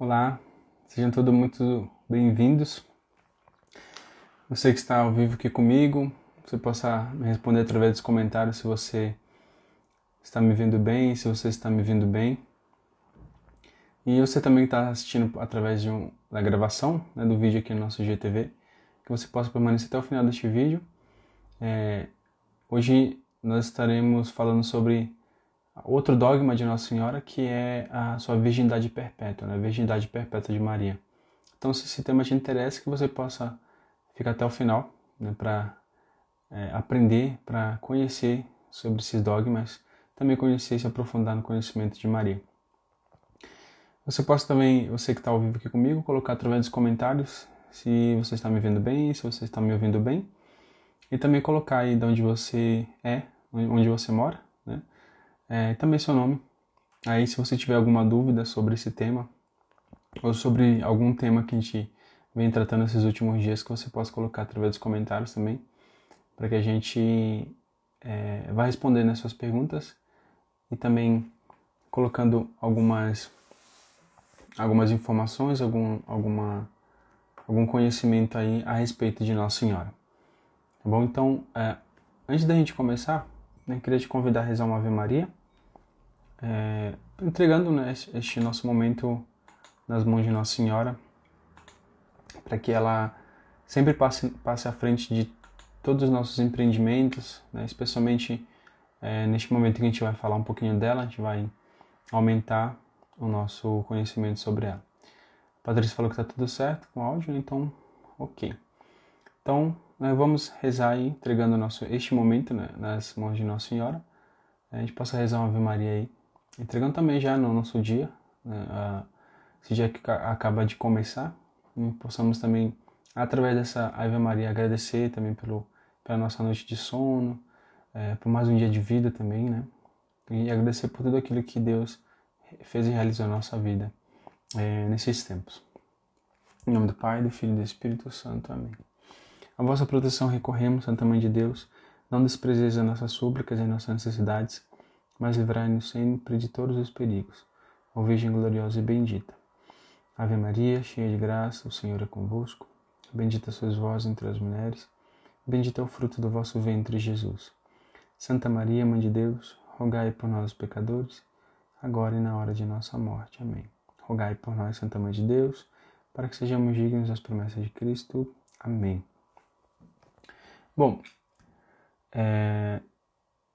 Olá, sejam todos muito bem-vindos. Você que está ao vivo aqui comigo, você possa me responder através dos comentários se você está me vendo bem, se você está me vendo bem. E você também está assistindo através de um, da gravação né, do vídeo aqui no nosso GTV, que você possa permanecer até o final deste vídeo. É, hoje nós estaremos falando sobre outro dogma de Nossa Senhora que é a sua virgindade perpétua, né? a virgindade perpétua de Maria. Então, se esse tema te interessa, que você possa ficar até o final né? para é, aprender, para conhecer sobre esses dogmas, também conhecer e se aprofundar no conhecimento de Maria. Você pode também, você que está ao vivo aqui comigo, colocar através dos comentários se você está me vendo bem, se você está me ouvindo bem. E também colocar aí de onde você é, onde você mora, é, também seu nome. Aí, se você tiver alguma dúvida sobre esse tema ou sobre algum tema que a gente vem tratando esses últimos dias, que você possa colocar através dos comentários também, para que a gente é, vá respondendo as suas perguntas e também colocando algumas algumas informações, algum alguma algum conhecimento aí a respeito de Nossa Senhora. Tá bom? Então, é, antes da gente começar, né, queria te convidar a rezar uma Ave Maria é, entregando né, este nosso momento nas mãos de Nossa Senhora, para que ela sempre passe, passe à frente de todos os nossos empreendimentos, né, especialmente é, neste momento que a gente vai falar um pouquinho dela, a gente vai aumentar o nosso conhecimento sobre ela. A Patrícia falou que está tudo certo com o áudio, né, então ok. Então, né, vamos rezar aí, entregando nosso, este momento né, nas mãos de Nossa Senhora. A gente possa rezar uma Ave Maria aí, entregando também já no nosso dia, né, a, esse dia que acaba de começar, né, possamos também, através dessa Ave Maria, agradecer também pelo, pela nossa noite de sono, é, por mais um dia de vida também, né? E agradecer por tudo aquilo que Deus fez e realizou na nossa vida é, nesses tempos. Em nome do Pai, do Filho e do Espírito Santo. Amém. A vossa proteção recorremos, Santa Mãe de Deus. Não desprezeis as nossas súplicas e as nossas necessidades mas livrai-nos sempre de todos os perigos. Ó Virgem gloriosa e bendita. Ave Maria, cheia de graça, o Senhor é convosco. Bendita sois vós entre as mulheres, bendito é o fruto do vosso ventre, Jesus. Santa Maria, Mãe de Deus, rogai por nós, pecadores, agora e na hora de nossa morte. Amém. Rogai por nós, Santa Mãe de Deus, para que sejamos dignos das promessas de Cristo. Amém. Bom, é,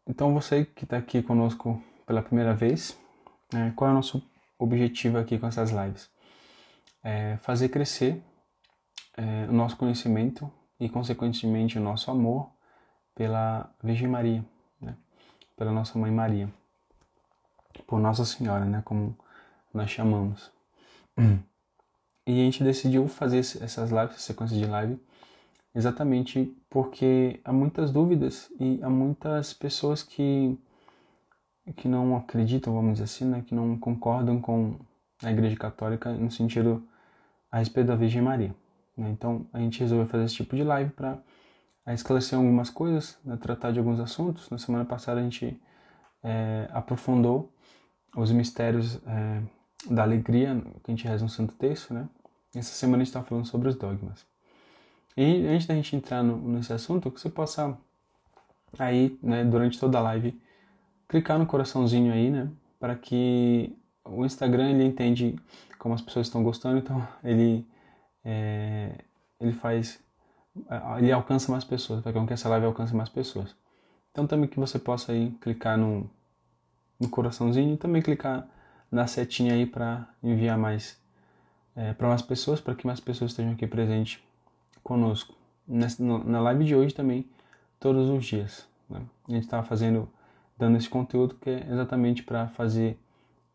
então, você que está aqui conosco pela primeira vez, é, qual é o nosso objetivo aqui com essas lives? É fazer crescer é, o nosso conhecimento e, consequentemente, o nosso amor pela Virgem Maria, né? pela nossa Mãe Maria, por Nossa Senhora, né? como nós chamamos. Hum. E a gente decidiu fazer essas lives, essa sequência de live, Exatamente porque há muitas dúvidas e há muitas pessoas que, que não acreditam, vamos dizer assim, né, que não concordam com a Igreja Católica no sentido a respeito da Virgem Maria. Né? Então a gente resolveu fazer esse tipo de live para esclarecer algumas coisas, né, tratar de alguns assuntos. Na semana passada a gente é, aprofundou os mistérios é, da alegria, que a gente reza no Santo Texto, né? Essa semana a gente está falando sobre os dogmas. E antes da gente entrar no, nesse assunto, que você possa aí, né, durante toda a live, clicar no coraçãozinho aí, né, para que o Instagram ele entende como as pessoas estão gostando, então ele é, ele faz ele alcança mais pessoas, para que essa live alcance mais pessoas. Então também que você possa aí clicar no, no coraçãozinho e também clicar na setinha aí para enviar mais é, para mais pessoas, para que mais pessoas estejam aqui presentes conosco nessa, na live de hoje também, todos os dias. Né? A gente está fazendo, dando esse conteúdo que é exatamente para fazer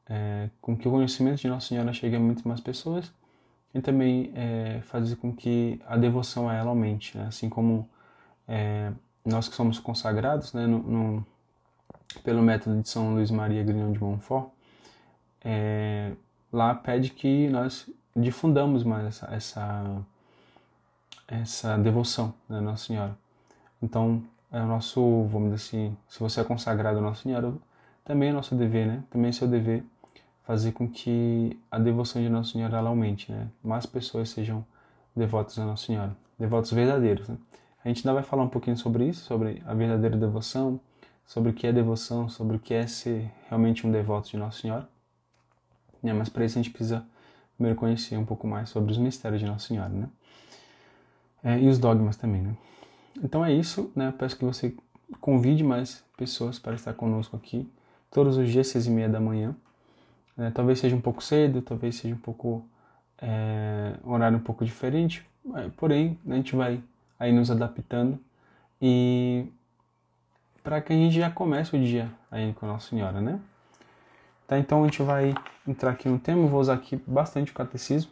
é, com que o conhecimento de Nossa Senhora chegue a muitas mais pessoas e também é, fazer com que a devoção a ela aumente, né? assim como é, nós que somos consagrados, né, no, no, pelo método de São Luís Maria Grignon de Montfort, é, lá pede que nós difundamos mais essa, essa essa devoção né, Nossa Senhora. Então, é o nosso, vamos dizer assim, se você é consagrado à Nossa Senhora, também é nosso dever, né? Também é seu dever fazer com que a devoção de Nossa Senhora ela aumente, né? Mais pessoas sejam devotos a Nossa Senhora, devotos verdadeiros, né? A gente ainda vai falar um pouquinho sobre isso, sobre a verdadeira devoção, sobre o que é devoção, sobre o que é ser realmente um devoto de Nossa Senhora. Né? Mas para isso a gente precisa primeiro conhecer um pouco mais sobre os mistérios de Nossa Senhora, né? é, e os dogmas também, né? Então é isso, né? Peço que você convide mais pessoas para estar conosco aqui todos os dias seis e meia da manhã. É, talvez seja um pouco cedo, talvez seja um pouco é, um horário um pouco diferente, é, porém né, a gente vai aí nos adaptando e para que a gente já comece o dia aí com Nossa Senhora, né? Tá, então a gente vai entrar aqui no tema, vou usar aqui bastante o catecismo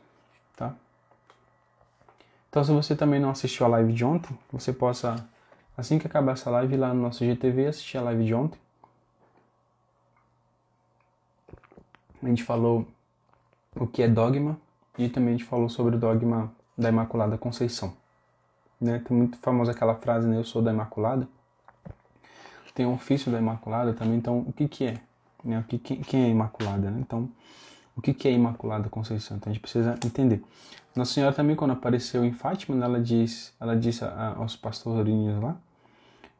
então, se você também não assistiu a live de ontem, você possa, assim que acabar essa live, ir lá no nosso GTV assistir a live de ontem. A gente falou o que é dogma e também a gente falou sobre o dogma da Imaculada Conceição. Né? Tem muito famosa aquela frase, né? Eu sou da Imaculada. Tem o ofício da Imaculada também. Então, o que, que é? Né? O que, quem, quem é Imaculada? Né? Então, o que, que é Imaculada Conceição? Então, a gente precisa entender. Nossa Senhora também, quando apareceu em Fátima, né, ela disse, ela disse aos pastorinhos lá,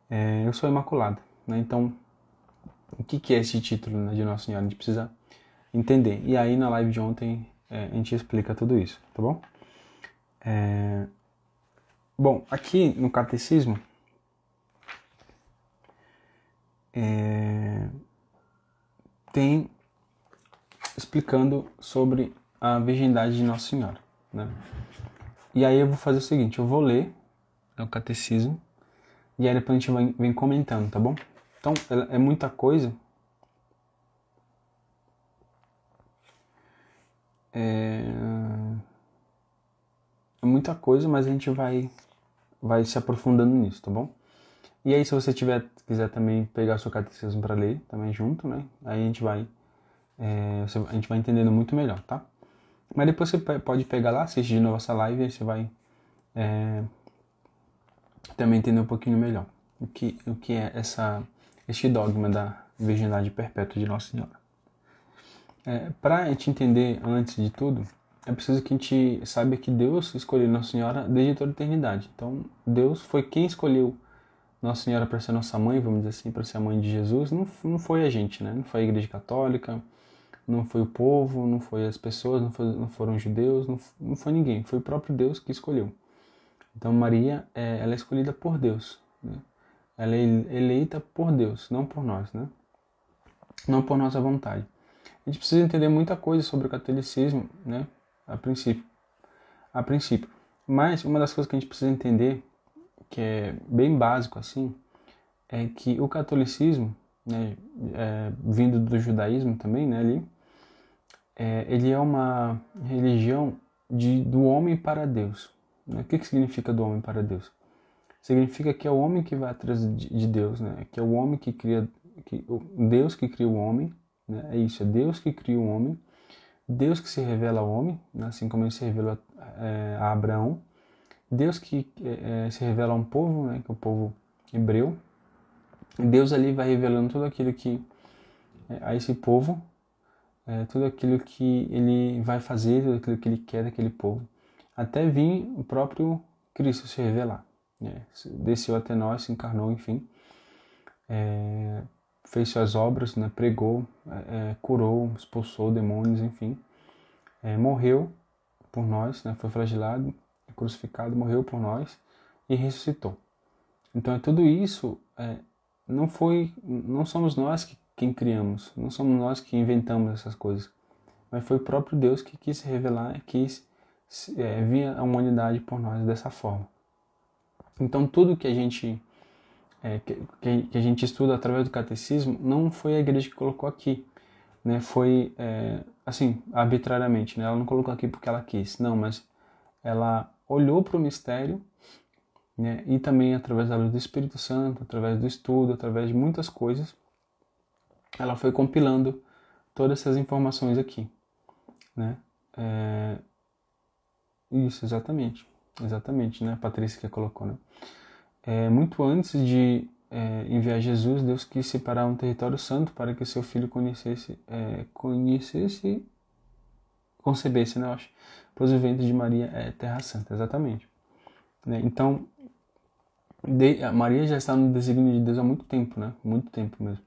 é, eu sou imaculada. Né? Então, o que, que é esse título né, de Nossa Senhora? A gente precisa entender. E aí, na live de ontem, é, a gente explica tudo isso, tá bom? É... Bom, aqui no Catecismo, é, tem explicando sobre a virgindade de Nossa Senhora. Né? E aí eu vou fazer o seguinte, eu vou ler é o catecismo e aí depois a gente vem, vem comentando, tá bom? Então, é, é muita coisa. É... é muita coisa, mas a gente vai vai se aprofundando nisso, tá bom? E aí, se você tiver, quiser também pegar seu catecismo para ler, também junto, né? Aí a gente vai, é, a gente vai entendendo muito melhor, tá? Mas depois você pode pegar lá, assistir de novo essa live e você vai é, também entender um pouquinho melhor o que, o que é essa, este dogma da virgindade perpétua de Nossa Senhora. É, Para a gente entender, antes de tudo, é preciso que a gente saiba que Deus escolheu Nossa Senhora desde toda a eternidade. Então, Deus foi quem escolheu nossa Senhora para ser nossa mãe, vamos dizer assim, para ser a mãe de Jesus, não, não foi a gente, né? Não foi a Igreja Católica, não foi o povo, não foi as pessoas, não, foi, não foram os judeus, não, não, foi ninguém, foi o próprio Deus que escolheu. Então Maria, é, ela é escolhida por Deus, né? ela é eleita por Deus, não por nós, né? não por nossa vontade. A gente precisa entender muita coisa sobre o catolicismo, né? a princípio. A princípio. Mas uma das coisas que a gente precisa entender, que é bem básico assim, é que o catolicismo, né, é, vindo do judaísmo também, né, ali, é, ele é uma religião de, do homem para Deus. Né? O que, que significa do homem para Deus? Significa que é o homem que vai atrás de, de Deus, né? que é o homem que cria, que, Deus que cria o homem, né? é isso, é Deus que cria o homem, Deus que se revela ao homem, né? assim como ele se revelou a, é, a Abraão, Deus que é, é, se revela a um povo, né? que é o povo hebreu, Deus ali vai revelando tudo aquilo que é, a esse povo é, tudo aquilo que ele vai fazer, tudo aquilo que ele quer daquele povo, até vir o próprio Cristo se revelar. Né? Desceu até nós, se encarnou, enfim, é, fez suas obras, né? pregou, é, é curou, expulsou demônios, enfim, é, morreu por nós, né? foi flagelado, crucificado, morreu por nós e ressuscitou. Então é tudo isso, é, não foi, não somos nós que quem criamos, não somos nós que inventamos essas coisas, mas foi o próprio Deus que quis se revelar e quis é, vir a humanidade por nós dessa forma. Então tudo que a gente é, que, que, a gente estuda através do catecismo não foi a igreja que colocou aqui, né? Foi é, assim arbitrariamente, né? Ela não colocou aqui porque ela quis, não, mas ela olhou para o mistério né? e também através da luz do Espírito Santo, através do estudo, através de muitas coisas, ela foi compilando todas essas informações aqui, né? É... Isso, exatamente, exatamente, né? A Patrícia que colocou, né? É, muito antes de é, enviar Jesus, Deus quis separar um território santo para que seu filho conhecesse, é, conhecesse, concebesse, né? Eu acho, pois o ventre de Maria é terra santa, exatamente. Né? Então, de... Maria já está no desígnio de Deus há muito tempo, né? Muito tempo mesmo.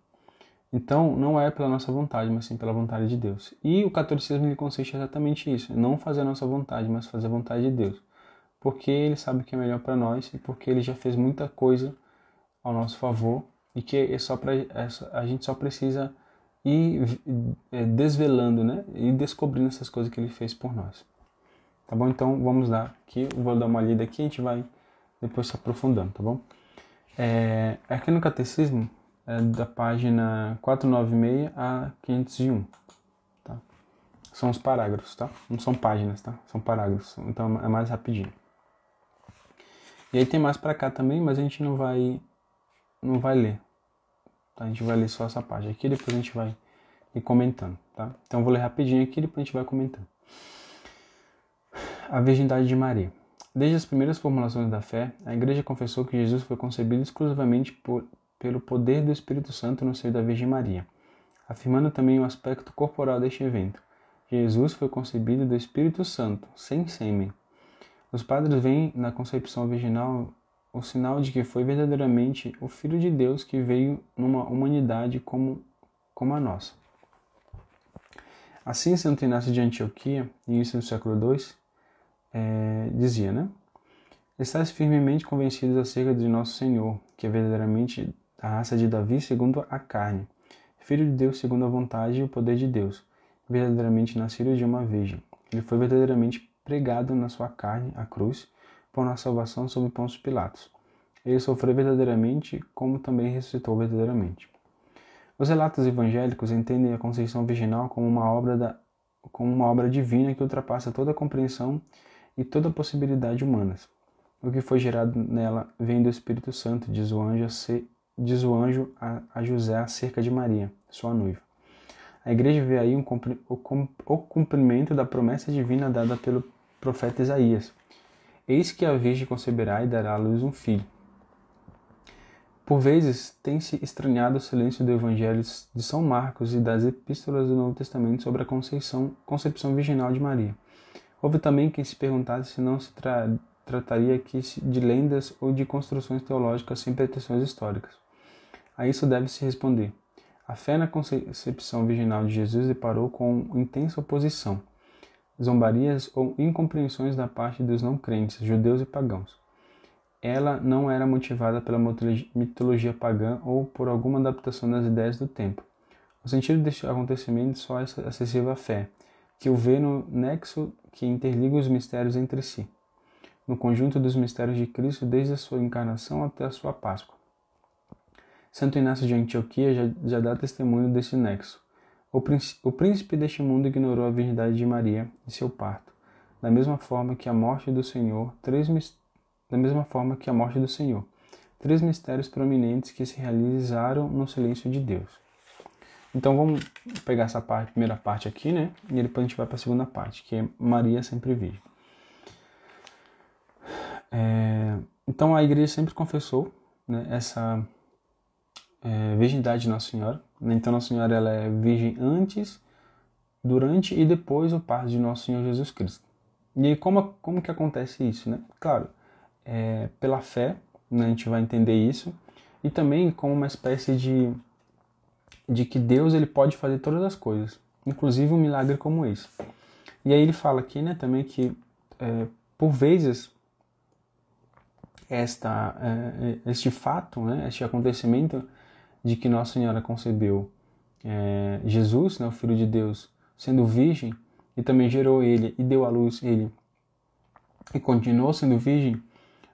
Então, não é pela nossa vontade, mas sim pela vontade de Deus. E o catolicismo ele consiste exatamente isso, não fazer a nossa vontade, mas fazer a vontade de Deus. Porque ele sabe o que é melhor para nós e porque ele já fez muita coisa ao nosso favor e que é só pra, é só, a gente só precisa ir é, desvelando, né? E descobrindo essas coisas que ele fez por nós. Tá bom? Então, vamos lá, aqui eu vou dar uma lida aqui e a gente vai depois se aprofundando, tá bom? É, aqui no catecismo, é da página 496 a 501. Tá? São os parágrafos, tá? Não são páginas, tá? São parágrafos. Então é mais rapidinho. E aí tem mais para cá também, mas a gente não vai não vai ler. Tá? A gente vai ler só essa página aqui, depois a gente vai ir comentando, tá? Então eu vou ler rapidinho aqui, depois a gente vai comentando. A virgindade de Maria. Desde as primeiras formulações da fé, a Igreja confessou que Jesus foi concebido exclusivamente por, pelo poder do Espírito Santo no seio da Virgem Maria, afirmando também o aspecto corporal deste evento. Jesus foi concebido do Espírito Santo, sem sêmen. Os padres veem na concepção virginal o sinal de que foi verdadeiramente o Filho de Deus que veio numa humanidade como, como a nossa. Assim, Santo Inácio de Antioquia, início do século II, é, dizia, né? Estais firmemente convencidos acerca de nosso Senhor, que é verdadeiramente da raça de Davi segundo a carne, filho de Deus segundo a vontade e o poder de Deus, verdadeiramente nascido de uma virgem. Ele foi verdadeiramente pregado na sua carne, a cruz, por nossa salvação sob Pontos Pilatos. Ele sofreu verdadeiramente, como também ressuscitou verdadeiramente. Os relatos evangélicos entendem a conceição virginal como uma obra da como uma obra divina que ultrapassa toda a compreensão e toda a possibilidade humanas. O que foi gerado nela vem do Espírito Santo, diz o anjo a C diz o anjo a, a José acerca de Maria, sua noiva. A igreja vê aí um, o cumprimento da promessa divina dada pelo profeta Isaías. Eis que a Virgem conceberá e dará à luz um filho. Por vezes, tem-se estranhado o silêncio do Evangelho de São Marcos e das epístolas do Novo Testamento sobre a conceição, concepção virginal de Maria. Houve também quem se perguntasse se não se tra trataria aqui de lendas ou de construções teológicas sem pretensões históricas. A isso deve-se responder. A fé na concepção virginal de Jesus deparou com intensa oposição, zombarias ou incompreensões da parte dos não crentes, judeus e pagãos. Ela não era motivada pela mitologia pagã ou por alguma adaptação das ideias do tempo. O sentido deste acontecimento só é acessível à fé, que o vê no nexo que interliga os mistérios entre si, no conjunto dos mistérios de Cristo desde a sua encarnação até a sua Páscoa. Santo Inácio de Antioquia já, já dá testemunho desse nexo. O príncipe, o príncipe deste mundo ignorou a virgindade de Maria e seu parto, da mesma forma que a morte do Senhor, três, da mesma forma que a morte do Senhor, três mistérios prominentes que se realizaram no silêncio de Deus. Então vamos pegar essa parte, primeira parte aqui, né? E depois a gente vai para a segunda parte, que é Maria sempre virgem. É, então a igreja sempre confessou né, essa é, virgindade de Nossa Senhora. Então, Nossa Senhora ela é virgem antes, durante e depois o parto de Nosso Senhor Jesus Cristo. E aí, como, como que acontece isso? Né? Claro, é, pela fé, né, a gente vai entender isso, e também como uma espécie de, de que Deus ele pode fazer todas as coisas, inclusive um milagre como esse. E aí ele fala aqui né, também que, é, por vezes, esta, é, é, este fato, né, este acontecimento, de que Nossa Senhora concebeu é, Jesus, né, o Filho de Deus, sendo virgem, e também gerou ele e deu à luz ele, e continuou sendo virgem,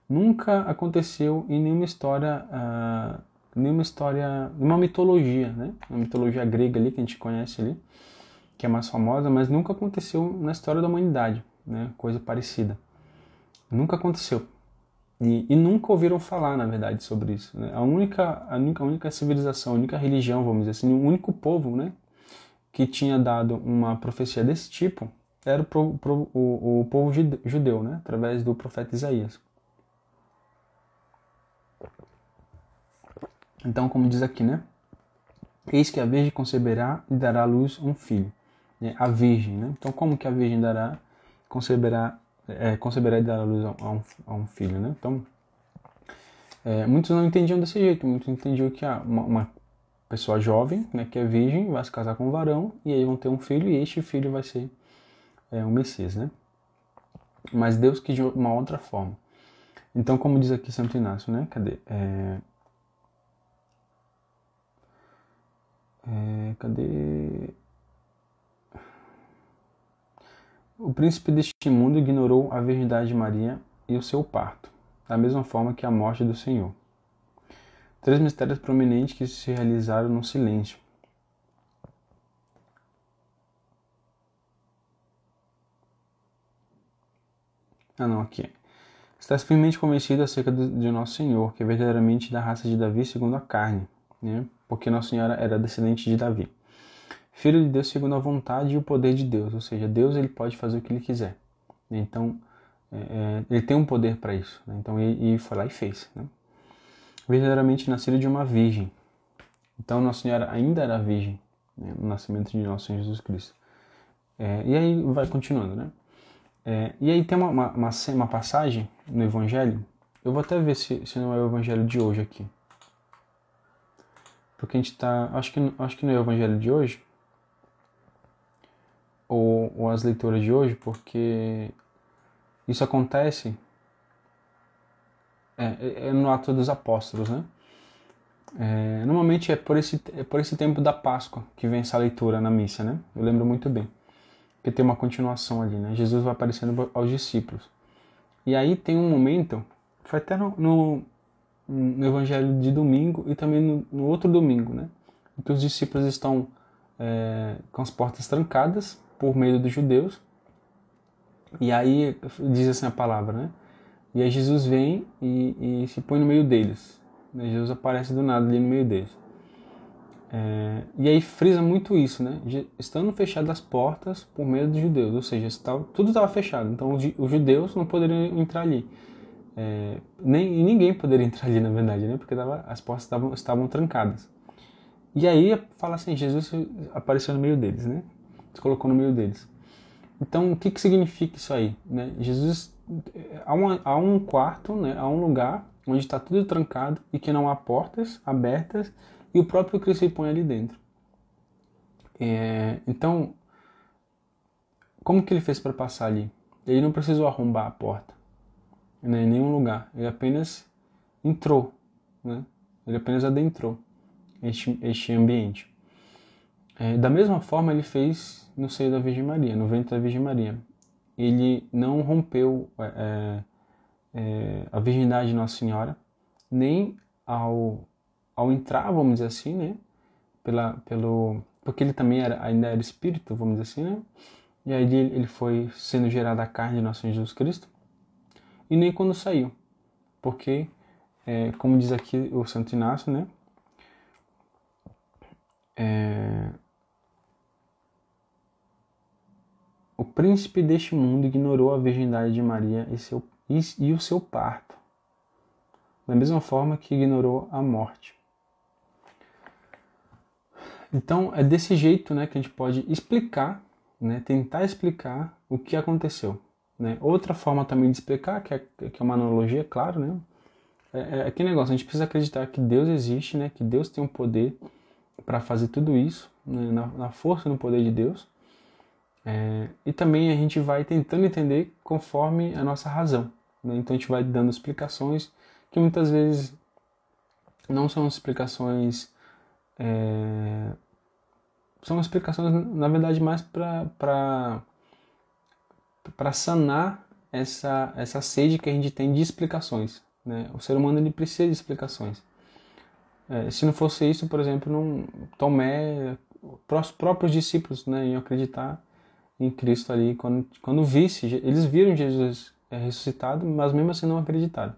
nunca aconteceu em nenhuma história, ah, nenhuma história, nenhuma mitologia, né? Uma mitologia grega ali que a gente conhece ali, que é mais famosa, mas nunca aconteceu na história da humanidade, né? Coisa parecida. Nunca aconteceu. E, e, nunca ouviram falar, na verdade, sobre isso. Né? A, única, a, única, a única civilização, a única religião, vamos dizer assim, o único povo né, que tinha dado uma profecia desse tipo era o, o, o povo judeu, né, através do profeta Isaías. Então, como diz aqui, né? Eis que a Virgem conceberá e dará à luz um filho. Né? A Virgem, né? Então, como que a Virgem dará, conceberá é, conceberá e dará luz a um, a um filho, né? Então, é, muitos não entendiam desse jeito, muitos entendiam que ah, uma, uma, pessoa jovem, né, que é virgem, vai se casar com um varão e aí vão ter um filho e este filho vai ser é, um Messias, né? Mas Deus quis de uma outra forma. Então, como diz aqui Santo Inácio, né? Cadê? É... É, cadê? O príncipe deste mundo ignorou a virgindade de Maria e o seu parto, da mesma forma que a morte do Senhor. Três mistérios prominentes que se realizaram no silêncio. Ah, não, aqui. Estás firmemente convencido acerca de Nosso Senhor, que é verdadeiramente da raça de Davi segundo a carne, né? porque Nossa Senhora era descendente de Davi. Filho de Deus segundo a vontade e o poder de Deus, ou seja, Deus ele pode fazer o que ele quiser. Então, é, é ele tem um poder para isso. Né? Então, ele, foi lá e fez. Né? Verdadeiramente nascido de uma virgem. Então, Nossa Senhora ainda era virgem, né? nascimento de nosso Senhor Jesus Cristo. É, e aí vai continuando, né? É, e aí tem uma, uma, uma, uma, passagem no Evangelho, eu vou até ver se, se não é o Evangelho de hoje aqui. Porque a gente está. Acho que, acho que não é o Evangelho de hoje, ou, ou as leituras de hoje, porque isso acontece é, é, é no ato dos apóstolos, né? É, normalmente é por, esse, é por esse tempo da Páscoa que vem essa leitura na missa, né? Eu lembro muito bem. Porque tem uma continuação ali, né? Jesus vai aparecendo aos discípulos. E aí tem um momento, foi até no, no, no Evangelho de domingo e também no, no outro domingo, né? Em que os discípulos estão é, com as portas trancadas por meio dos judeus. E aí diz assim a palavra, né? E aí Jesus vem e, e se põe no meio deles. Né? Jesus aparece do nada ali no meio deles. É, e aí frisa muito isso, né? Estando fechadas as portas por meio dos judeus, ou seja, tudo estava fechado, então os, judeus não poderiam entrar ali. É, nem, e ninguém poderia entrar ali, na verdade, né? Porque tava, as portas estavam trancadas. E aí fala assim: Jesus apareceu no meio deles, né? se colocou no meio deles. Então, o que, que significa isso aí? Né? Jesus, eh, há, uma, há um quarto, né? há um lugar onde está tudo trancado e que não há portas abertas e o próprio Cristo se põe ali dentro. É, então, como que ele fez para passar ali? Ele não precisou arrombar a porta né, em nenhum lugar, ele apenas entrou, né? ele apenas adentrou este, este ambiente. É, da mesma forma, ele fez no seio da Virgem Maria, no ventre da Virgem Maria. Ele não rompeu é, é, é, a virgindade de Nossa Senhora, nem ao, ao entrar, vamos dizer assim, né? Pela, pelo, porque ele também era, ainda era espírito, vamos dizer assim, né? E aí ele foi sendo gerado a carne de nosso Senhor Jesus Cristo, e nem quando saiu, porque, é, como diz aqui o Santo Inácio, né? É, O príncipe deste mundo ignorou a virgindade de Maria e, seu, e, e o seu parto, da mesma forma que ignorou a morte. Então é desse jeito né, que a gente pode explicar, né, tentar explicar o que aconteceu. Né? Outra forma também de explicar, que é, que é uma analogia, claro, né? É, é aquele negócio, a gente precisa acreditar que Deus existe, né? que Deus tem o um poder para fazer tudo isso, né? na, na força e no poder de Deus. É, e também a gente vai tentando entender conforme a nossa razão. Né? Então a gente vai dando explicações que muitas vezes não são explicações. É, são explicações, na verdade, mais para sanar essa, essa sede que a gente tem de explicações. Né? O ser humano ele precisa de explicações. É, se não fosse isso, por exemplo, não, Tomé, os próprios discípulos né, iam acreditar em Cristo ali, quando, quando visse, eles viram Jesus é, ressuscitado, mas mesmo assim não acreditaram.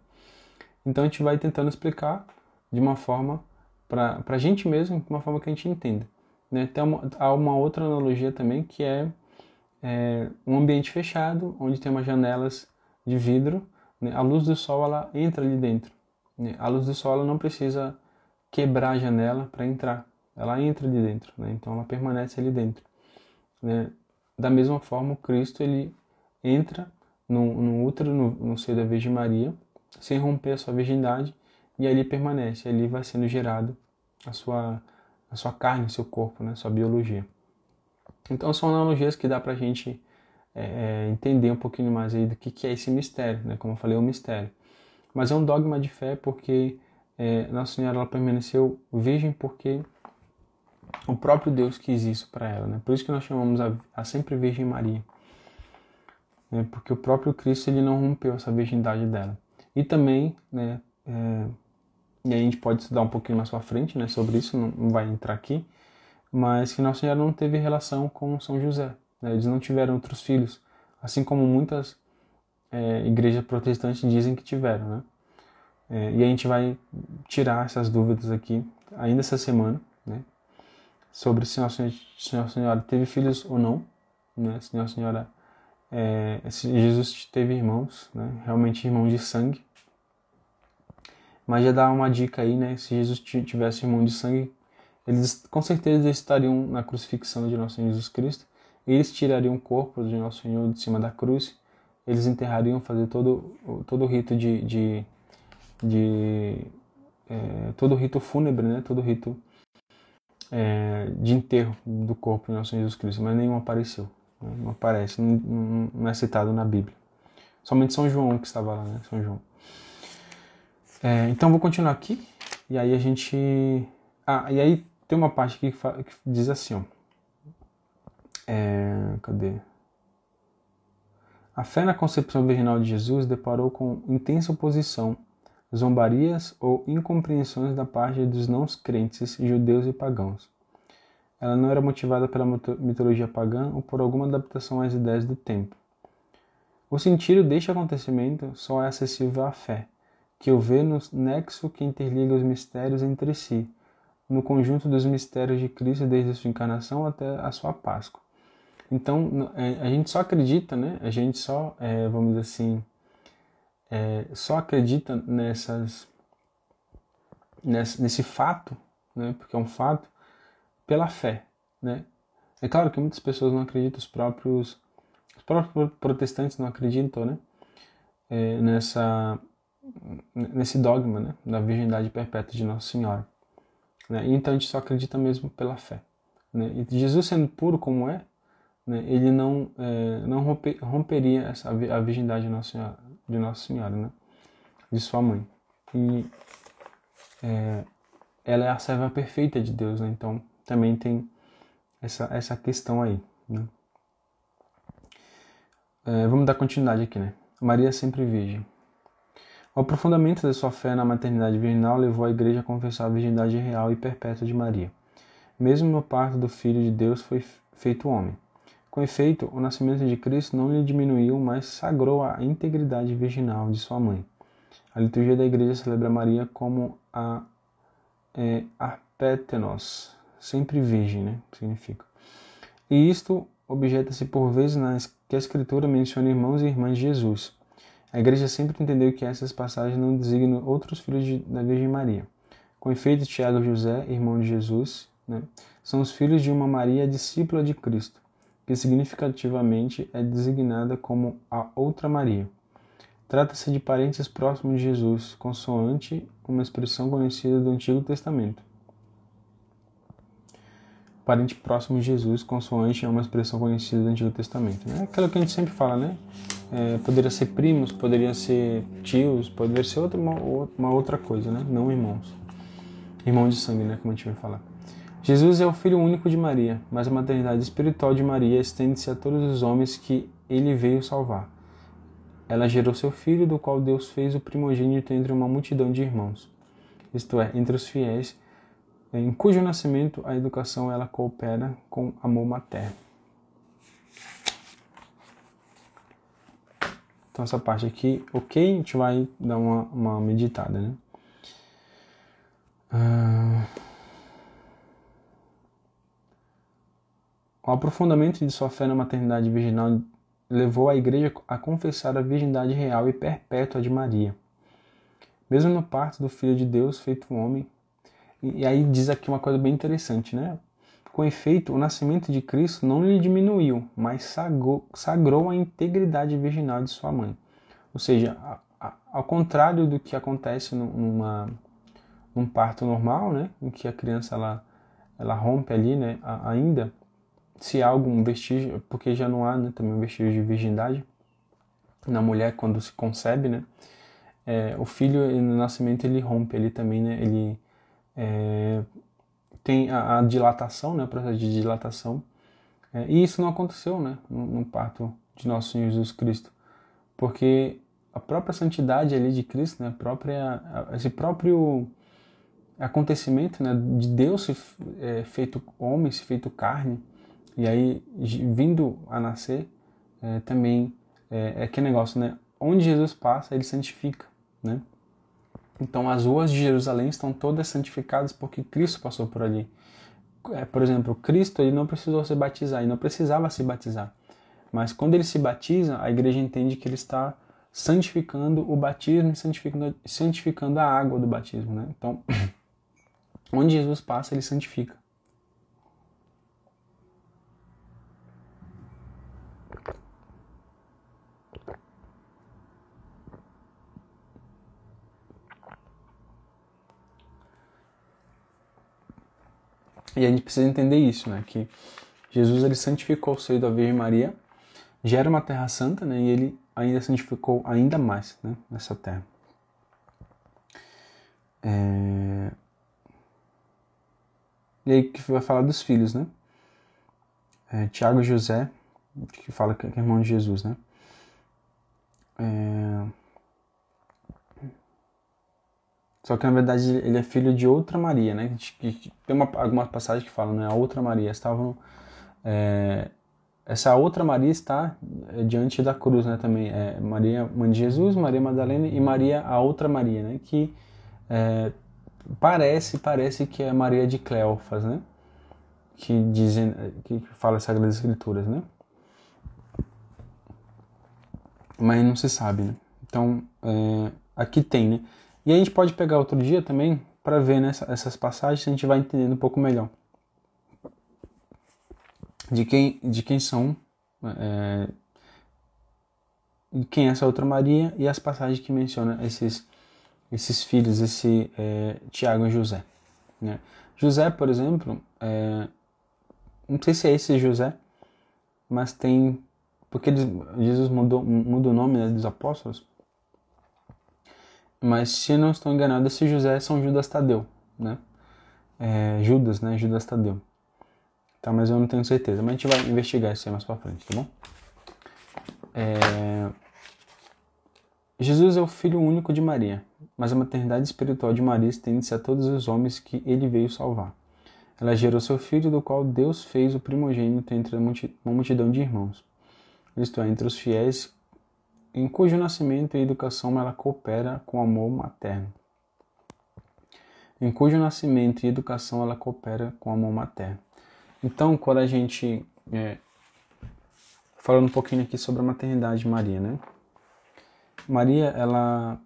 Então a gente vai tentando explicar de uma forma para a gente mesmo, de uma forma que a gente entenda. Né? Tem uma, há uma outra analogia também que é, é, um ambiente fechado, onde tem umas janelas de vidro, né? a luz do sol ela entra ali dentro. Né? A luz do sol ela não precisa quebrar a janela para entrar, ela entra ali dentro, né? então ela permanece ali dentro. Né? da mesma forma, o Cristo ele entra no, no útero, no, no seio da Virgem Maria, sem romper a sua virgindade, e ali permanece, ali vai sendo gerado a sua, a sua carne, o seu corpo, né, a sua biologia. Então são analogias que dá para a gente é, é, entender um pouquinho mais aí do que, que é esse mistério, né? como eu falei, é um mistério. Mas é um dogma de fé porque é, Nossa Senhora ela permaneceu virgem porque o próprio Deus quis isso para ela, né? Por isso que nós chamamos a, a sempre Virgem Maria, né? porque o próprio Cristo ele não rompeu essa virgindade dela. E também, né? É, e a gente pode estudar um pouquinho na sua frente, né? Sobre isso não, não, vai entrar aqui, mas que Nossa Senhora não teve relação com São José. Né? Eles não tiveram outros filhos, assim como muitas é, igrejas protestantes dizem que tiveram, né? É, e a gente vai tirar essas dúvidas aqui ainda essa semana, né? sobre se a senhora, senhora, teve filhos ou não, né? Se a senhora é, se Jesus teve irmãos, né? Realmente irmão de sangue. Mas já dá uma dica aí, né? Se Jesus tivesse irmão de sangue, eles com certeza estariam na crucifixão de nosso Senhor Jesus Cristo. Eles tirariam o corpo de nosso Senhor de cima da cruz. Eles enterrariam, fazer todo todo o rito de, de, de é, todo o rito fúnebre, né? Todo o rito é, de enterro do corpo de nosso Jesus Cristo, mas nenhum apareceu, né? não aparece, não, não, é citado na Bíblia. Somente São João que estava lá, né? São João. É, então vou continuar aqui e aí a gente, ah, e aí tem uma parte aqui que, fala, que diz assim, ó. É, cadê? A fé na concepção virginal de Jesus deparou com intensa oposição zombarias ou incompreensões da parte dos não crentes, judeus e pagãos. Ela não era motivada pela mitologia pagã ou por alguma adaptação às ideias do tempo. O sentido deste acontecimento só é acessível à fé, que o vê no nexo que interliga os mistérios entre si, no conjunto dos mistérios de Cristo desde a sua encarnação até a sua Páscoa. Então, é, a gente só acredita, né? A gente só, é, vamos assim, é, só acredita nessas, nesse, nesse fato, né, porque é um fato, pela fé. Né? É claro que muitas pessoas não acreditam, os próprios, os próprios protestantes não acreditam né, é, nessa, nesse dogma né, da virgindade perpétua de Nossa Senhora. Né? Então a gente só acredita mesmo pela fé. Né? E Jesus sendo puro como é, né, ele não, é, não romper, romperia essa, a virgindade de Nossa Senhora, de, Nossa Senhora, né, de sua mãe. E é, ela é a serva perfeita de Deus, né, então também tem essa, essa questão aí. Né. É, vamos dar continuidade aqui, né? Maria é sempre virgem. O aprofundamento de sua fé na maternidade virginal levou a igreja a confessar a virgindade real e perpétua de Maria. Mesmo no parto do Filho de Deus foi feito homem. Com efeito, o nascimento de Cristo não lhe diminuiu, mas sagrou a integridade virginal de sua mãe. A liturgia da igreja celebra Maria como a é, arpétenos, sempre virgem, né? Significa. E isto objeta-se por vezes nas que a Escritura menciona irmãos e irmãs de Jesus. A igreja sempre entendeu que essas passagens não designam outros filhos de, da Virgem Maria. Com efeito, Tiago e José, irmão de Jesus, né, são os filhos de uma Maria discípula de Cristo que significativamente é designada como a Outra Maria. Trata-se de parentes próximos de Jesus, consoante uma expressão conhecida do Antigo Testamento. Parente próximo de Jesus, consoante é uma expressão conhecida do Antigo Testamento. É aquilo que a gente sempre fala, né? É, poderia ser primos, poderia ser tios, poderia ser outra, uma, uma outra coisa, né? Não irmãos. Irmão de sangue, né? Como a gente vai falar. Jesus é o filho único de Maria, mas a maternidade espiritual de Maria estende-se a todos os homens que ele veio salvar. Ela gerou seu filho, do qual Deus fez o primogênito entre uma multidão de irmãos, isto é, entre os fiéis, em cujo nascimento a educação ela coopera com amor materno. Então essa parte aqui, ok, a gente vai dar uma, uma meditada, né? Uh... O aprofundamento de sua fé na maternidade virginal levou a Igreja a confessar a virgindade real e perpétua de Maria. Mesmo no parto do Filho de Deus feito homem, e aí diz aqui uma coisa bem interessante, né? Com efeito, o nascimento de Cristo não lhe diminuiu, mas sagrou, sagrou a integridade virginal de sua mãe. Ou seja, ao contrário do que acontece numa, num parto normal, né? Em que a criança ela, ela rompe ali, né? ainda, se há algum vestígio, porque já não há né, também um vestígio de virgindade na mulher quando se concebe, né? É, o filho no nascimento ele rompe, ele também, né? Ele é, tem a, a, dilatação, né? O processo de dilatação. É, e isso não aconteceu, né? No, no, parto de nosso Senhor Jesus Cristo, porque a própria santidade ali de Cristo, né? A própria, esse próprio acontecimento, né? De Deus se, é, feito homem, se feito carne e aí, vindo a nascer, é, também é, é que negócio, né? Onde Jesus passa, ele santifica, né? Então, as ruas de Jerusalém estão todas santificadas porque Cristo passou por ali. É, por exemplo, Cristo ele não precisou se batizar, ele não precisava se batizar. Mas quando ele se batiza, a igreja entende que ele está santificando o batismo e santificando, santificando a água do batismo. Né? Então, onde Jesus passa, ele santifica. E a gente precisa entender isso, né? Que Jesus ele santificou o seio da Virgem Maria, já era uma terra santa, né? E ele ainda santificou ainda mais, né? Nessa terra. É... E aí que vai falar dos filhos, né? É, Tiago e José, que fala que é irmão de Jesus, né? É... Só que na verdade ele é filho de outra Maria, né? Tem uma, algumas passagens que falam, né? A outra Maria estavam. É, essa outra Maria está é, diante da cruz, né? Também é Maria, mãe de Jesus, Maria Madalena e Maria, a outra Maria, né? Que é, parece, parece que é Maria de Cleofas, né? Que dizem, que fala as Sagradas Escrituras, né? Mas não se sabe, né? Então, é, aqui tem, né? E a gente pode pegar outro dia também para ver né, essas passagens, a gente vai entendendo um pouco melhor de quem, de quem são, é, quem é essa outra Maria e as passagens que menciona esses, esses filhos, esse é, Tiago e José. Né? José, por exemplo, é, não sei se é esse José, mas tem porque Jesus mudou, mudou o nome né, dos apóstolos mas se não estou enganado, esse José é São Judas Tadeu, né? É, Judas, né? Judas Tadeu. Tá, mas eu não tenho certeza. Mas a gente vai investigar isso aí mais pra frente, tá bom? É... Jesus é o filho único de Maria, mas a maternidade espiritual de Maria estende-se a todos os homens que ele veio salvar. Ela gerou seu filho, do qual Deus fez o primogênito entre uma multidão de irmãos, isto é, entre os fiéis em cujo nascimento e educação ela coopera com o amor materno. Em cujo nascimento e educação ela coopera com o amor materno. Então, quando a gente. É, falando um pouquinho aqui sobre a maternidade de Maria, né? Maria, ela.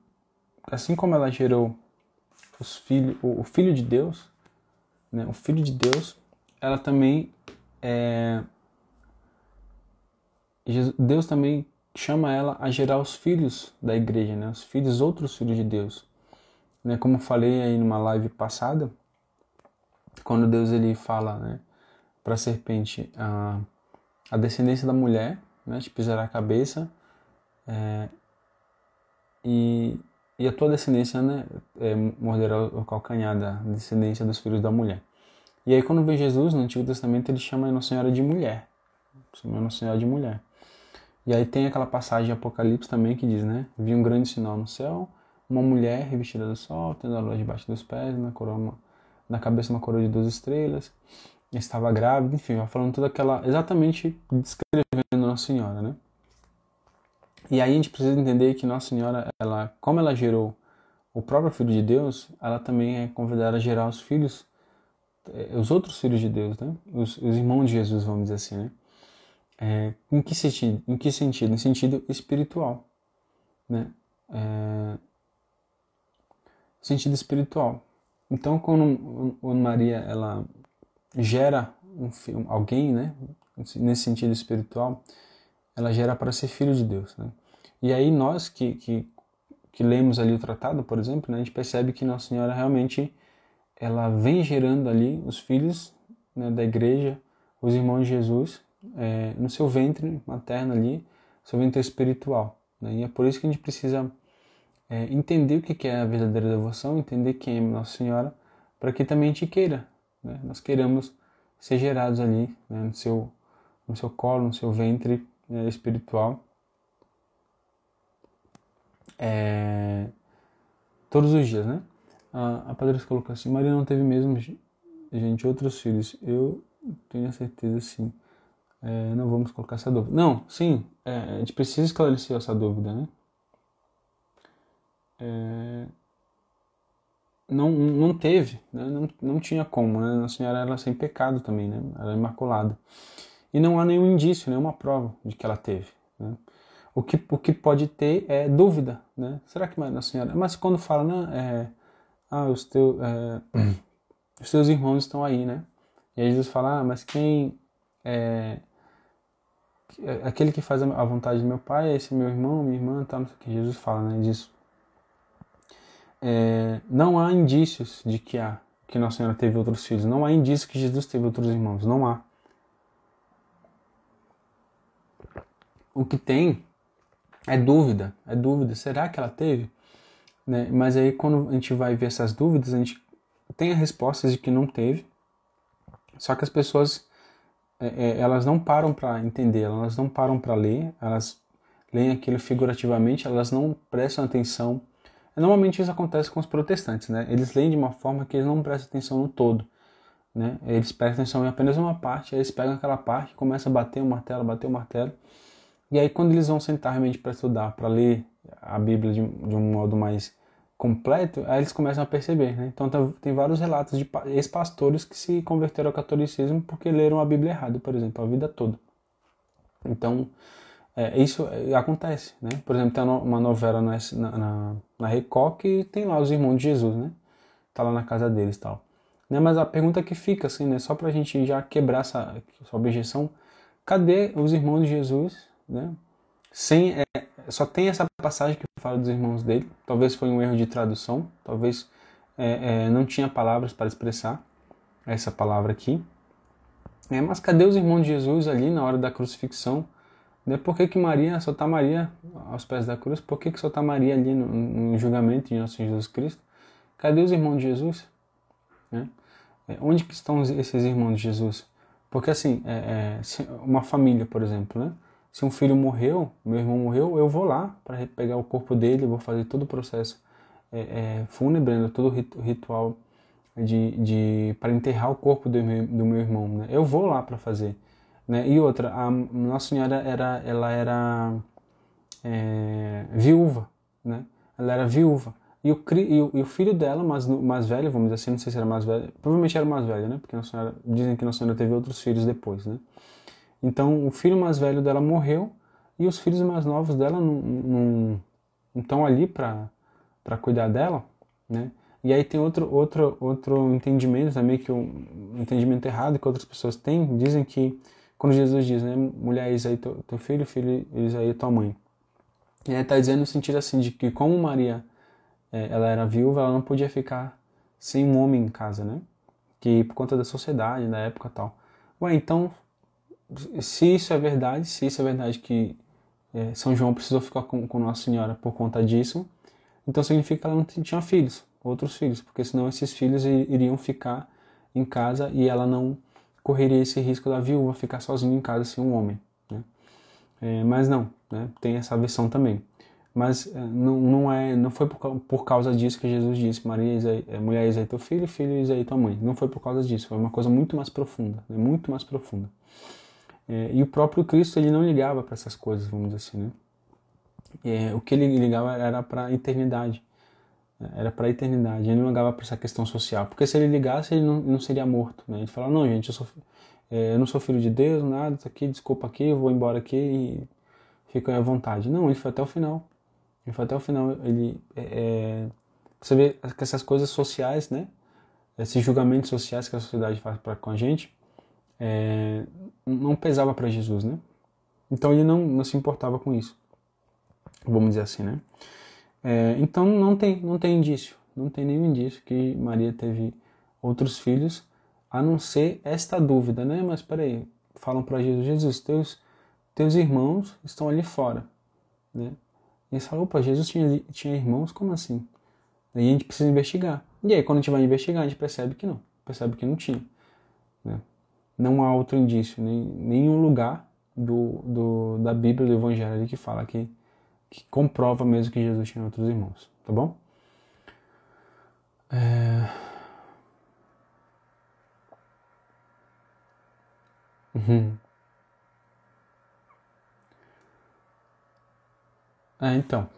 Assim como ela gerou os filhos, o, Filho de Deus, né? o Filho de Deus, ela também. É, Deus também chama ela a gerar os filhos da igreja, né? Os filhos, outros filhos de Deus. Né? Como falei aí numa live passada, quando Deus ele fala, né, para a serpente, a, a descendência da mulher, né, te pisará a cabeça, é, e, e a tua descendência, né, é, morderá o calcanhar da descendência dos filhos da mulher. E aí quando vem Jesus no Antigo Testamento, ele chama a Nossa Senhora de mulher, chama a Nossa Senhora de mulher. E aí tem aquela passagem de Apocalipse também que diz, né? Vi um grande sinal no céu, uma mulher revestida do sol, tendo a lua debaixo dos pés, na coroa, na cabeça uma coroa de duas estrelas, estava grávida, enfim, vai falando toda aquela, exatamente descrevendo Nossa Senhora, né? E aí a gente precisa entender que Nossa Senhora, ela, como ela gerou o próprio Filho de Deus, ela também é convidada a gerar os filhos, eh, os outros filhos de Deus, né? Os, os irmãos de Jesus, vamos dizer assim, né? É, em que sentido? Em que sentido? No sentido espiritual, né? É, sentido espiritual. Então, quando a Maria ela gera um filho, alguém, né? Nesse sentido espiritual, ela gera para ser filho de Deus, né? E aí nós que, que, que lemos ali o tratado, por exemplo, né, a gente percebe que Nossa Senhora realmente ela vem gerando ali os filhos né, da igreja, os irmãos de Jesus, é, no seu ventre materno ali, seu ventre espiritual. Né? E é por isso que a gente precisa é, entender o que é a verdadeira devoção, entender quem é Nossa Senhora, para que também a gente queira, né? nós queiramos ser gerados ali né? no, seu, no seu colo, no seu ventre né? espiritual. É... todos os dias, né? A, a Patrícia colocou assim: Maria não teve mesmo, gente, outros filhos. Eu tenho a certeza, sim é, não vamos colocar essa dúvida. Não, sim, é, a gente precisa esclarecer essa dúvida, né? É, não, não teve, né? não, não tinha como, né? a Senhora era sem pecado também, né? Era é imaculada. E não há nenhum indício, nenhuma prova de que ela teve, né? O que, o que pode ter é dúvida, né? Será que a Senhora... Mas quando fala, né? É, ah, os, teu, é, hum. os teus irmãos estão aí, né? E aí Jesus fala, ah, mas quem... É, aquele que faz a vontade do meu pai, é esse meu irmão, minha irmã, tá não sei o que. Jesus fala né, disso. É, não há indícios de que há, que Nossa Senhora teve outros filhos. Não há indícios que Jesus teve outros irmãos. Não há. O que tem é dúvida. É dúvida. Será que ela teve? Né? Mas aí quando a gente vai ver essas dúvidas, a gente tem a resposta de que não teve. Só que as pessoas é, é, elas não param para entender, elas não param para ler, elas leem aquilo figurativamente, elas não prestam atenção. Normalmente isso acontece com os protestantes, né? Eles leem de uma forma que eles não prestam atenção no todo, né? Eles prestam atenção em apenas uma parte, aí eles pegam aquela parte, começam a bater o martelo, bater o martelo, e aí quando eles vão sentar realmente para estudar, para ler a Bíblia de, de um modo mais completo, aí eles começam a perceber. Né? Então tem vários relatos de ex-pastores que se converteram ao catolicismo porque leram a Bíblia errado, por exemplo, a vida toda. Então é, isso é, acontece. Né? Por exemplo, tem uma novela na, na, na Record que tem lá os irmãos de Jesus, né? tá lá na casa deles e tal. Né? Mas a pergunta que fica, assim, né? só pra gente já quebrar essa, essa objeção, cadê os irmãos de Jesus né? sem é, só tem essa passagem que fala dos irmãos dele. Talvez foi um erro de tradução, talvez é, é, não tinha palavras para expressar essa palavra aqui. É, mas cadê os irmãos de Jesus ali na hora da crucifixão? Né? Por que, que Maria, só está Maria aos pés da cruz? Por que, que só está Maria ali no, no, julgamento de nosso Jesus Cristo? Cadê os irmãos de Jesus? Né? É, onde que estão esses irmãos de Jesus? Porque assim, é, é, uma família, por exemplo, né? Se um filho morreu, meu irmão morreu, eu vou lá para pegar o corpo dele, vou fazer todo o processo é, é, fúnebre, né, todo o ritual de, de para enterrar o corpo do meu, do meu irmão. Né? Eu vou lá para fazer. Né? E outra, a Nossa Senhora era, ela era é, viúva, né? Ela era viúva. E o, e o, e o filho dela, mais, mais velho, vamos dizer assim, não sei se era mais velho, provavelmente era mais velho, né? Porque Nossa Senhora, dizem que Nossa Senhora teve outros filhos depois, né? Então, o filho mais velho dela morreu e os filhos mais novos dela não estão ali para cuidar dela, né? E aí tem outro, outro, outro entendimento também, que um entendimento errado que outras pessoas têm, dizem que quando Jesus diz, né, mulher, eis aí teu, teu filho, filho, eis aí tua mãe. E aí está dizendo no sentido assim, de que como Maria, é, ela era viúva, ela não podia ficar sem um homem em casa, né? Que por conta da sociedade, da época tal. Ué, então se isso é verdade, se isso é verdade que é, São João precisou ficar com, com Nossa Senhora por conta disso, então significa que ela não tinha filhos, outros filhos, porque senão esses filhos iriam ficar em casa e ela não correria esse risco da viúva ficar sozinha em casa sem um homem. Né? É, mas não, né? tem essa versão também. Mas é, não, não, é, não foi por, por causa disso que Jesus disse, Maria, Isaí, é, mulher, Isaí teu filho, filho, Isaí tua mãe. Não foi por causa disso, foi uma coisa muito mais profunda, né? muito mais profunda. É, e o próprio Cristo ele não ligava para essas coisas, vamos dizer assim, né? É, o que ele ligava era para a eternidade. É, era para a eternidade. Ele não ligava para essa questão social. Porque se ele ligasse, ele não, não seria morto. Né? Ele falava: Não, gente, eu, sou, é, eu não sou filho de Deus, nada, tá aqui, desculpa aqui, eu vou embora aqui e fica à vontade. Não, ele foi até o final. Ele foi até o final. Ele, é, é, você vê que essas coisas sociais, né? Esses julgamentos sociais que a sociedade faz pra, com a gente é, não pesava para Jesus, né? Então ele não, não se importava com isso, vamos dizer assim, né? É, então não tem, não tem indício, não tem nenhum indício que Maria teve outros filhos, a não ser esta dúvida, né? Mas peraí, falam para Jesus, Jesus, teus, teus irmãos estão ali fora, né? E eles falam, opa, Jesus tinha, tinha irmãos, como assim? Aí a gente precisa investigar. E aí, quando a gente vai investigar, a gente percebe que não, percebe que não tinha. Né? não há outro indício, nem nenhum lugar do, do, da Bíblia, do Evangelho ali que fala que, que comprova mesmo que Jesus tinha outros irmãos, tá bom? É... Uhum. É, então.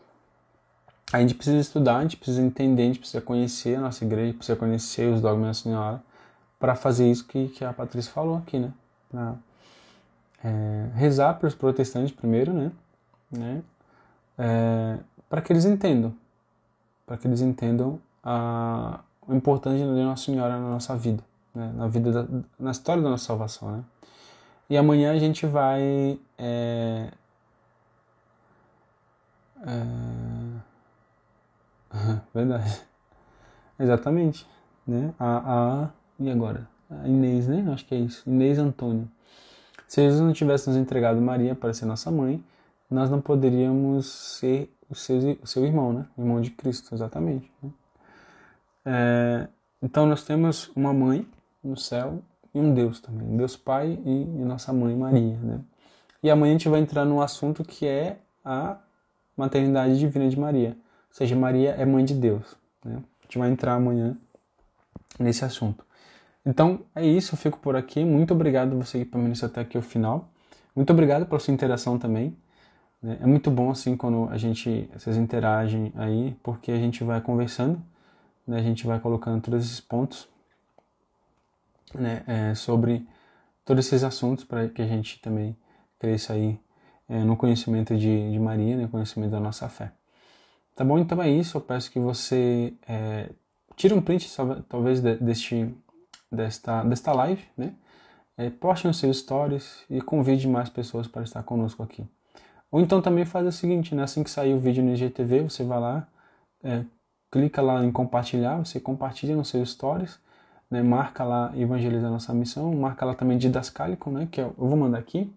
A gente precisa estudar, a gente precisa entender, a gente precisa conhecer a nossa igreja, precisa conhecer os dogmas da Senhora para fazer isso que, que a Patrícia falou aqui, né? Pra, é, rezar para os protestantes primeiro, né? né? É, para que eles entendam, para que eles entendam a, o importante de Nossa Senhora na nossa vida, né? na vida, da, na história da nossa salvação, né? E amanhã a gente vai é, é... Verdade. Exatamente. Né? A, a, e agora? A Inês, né? Acho que é isso. Inês Antônio. Se Jesus não tivesse nos entregado Maria para ser nossa mãe, nós não poderíamos ser o seu, o seu irmão, né? Irmão de Cristo, exatamente. Né? É, então nós temos uma mãe no céu e um Deus também. Deus Pai e, e nossa mãe Maria, né? E amanhã a gente vai entrar num assunto que é a maternidade divina de Maria. Ou seja, Maria é mãe de Deus. Né? A gente vai entrar amanhã nesse assunto. Então é isso, eu fico por aqui. Muito obrigado você que permaneceu até aqui o final. Muito obrigado pela sua interação também. Né? É muito bom assim quando a gente vocês interagem aí, porque a gente vai conversando, né? a gente vai colocando todos esses pontos né? É, sobre todos esses assuntos para que a gente também cresça aí é, no conhecimento de, de Maria, no né? conhecimento da nossa fé. Tá bom? Então é isso. Eu peço que você é, tire um print, talvez, deste desta, desta live, né? É, poste nos seus stories e convide mais pessoas para estar conosco aqui. Ou então também faz o seguinte, né? assim que sair o vídeo no IGTV, você vai lá, é, clica lá em compartilhar, você compartilha nos seus stories, né? marca lá Evangeliza Nossa Missão, marca lá também Didascálico, né? que é eu vou mandar aqui.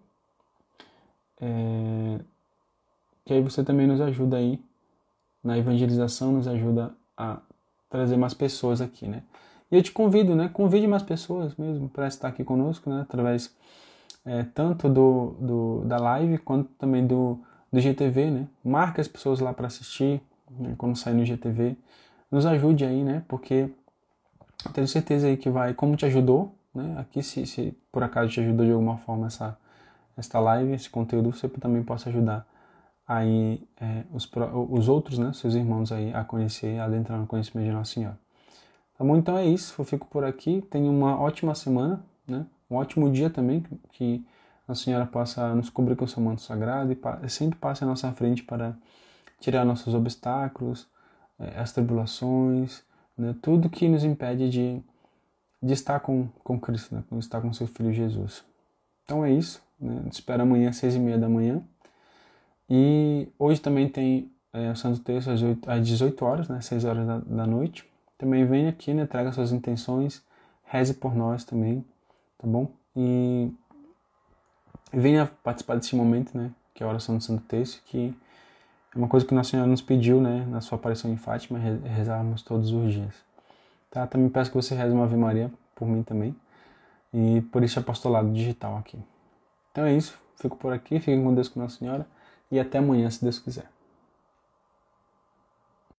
É... Que aí você também nos ajuda aí na evangelização, nos ajuda a trazer mais pessoas aqui, né? E eu te convido, né? Convide mais pessoas mesmo para estar aqui conosco, né? Através é, tanto do, do, da live quanto também do, do GTV, né? Marque as pessoas lá para assistir né? quando sair no GTV. Nos ajude aí, né? Porque eu tenho certeza aí que vai, como te ajudou, né? Aqui, se, se por acaso te ajudou de alguma forma essa, esta live, esse conteúdo, você também possa ajudar aí é, os, os outros, né? Seus irmãos aí a conhecer, a adentrar no conhecimento de Nossa Senhora. Tá bom? Então é isso. Eu fico por aqui. Tenha uma ótima semana, né? Um ótimo dia também. Que a Senhora possa nos cobrir com o seu manto sagrado e sempre passe à nossa frente para tirar nossos obstáculos, eh, as tribulações, né? tudo que nos impede de, de estar com, com Cristo, né? de estar com seu Filho Jesus. Então é isso. Né? Espero amanhã às seis e meia da manhã. E hoje também tem é, o Santo Terço às, 8, às 18 horas, né? 6 horas da, da noite também venha aqui, né? Traga suas intenções, reze por nós também, tá bom? E venha participar desse momento, né? Que é a oração do Santo Terço, que é uma coisa que Nossa Senhora nos pediu, né? Na sua aparição em Fátima, rezarmos todos os dias. Tá? Também peço que você reze uma Ave Maria por mim também e por este apostolado digital aqui. Então é isso, fico por aqui, fiquem com Deus com Nossa Senhora e até amanhã, se Deus quiser.